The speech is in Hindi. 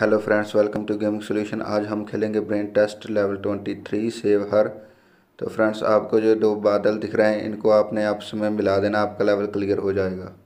hello friends welcome to gaming solution आज हम खेलेंगे brain test level twenty three save her तो फ्रेंड्स आपको जो दो बादल दिख रहे हैं इनको आपने आपस में मिला देना आपका लेवल क्लियर हो जाएगा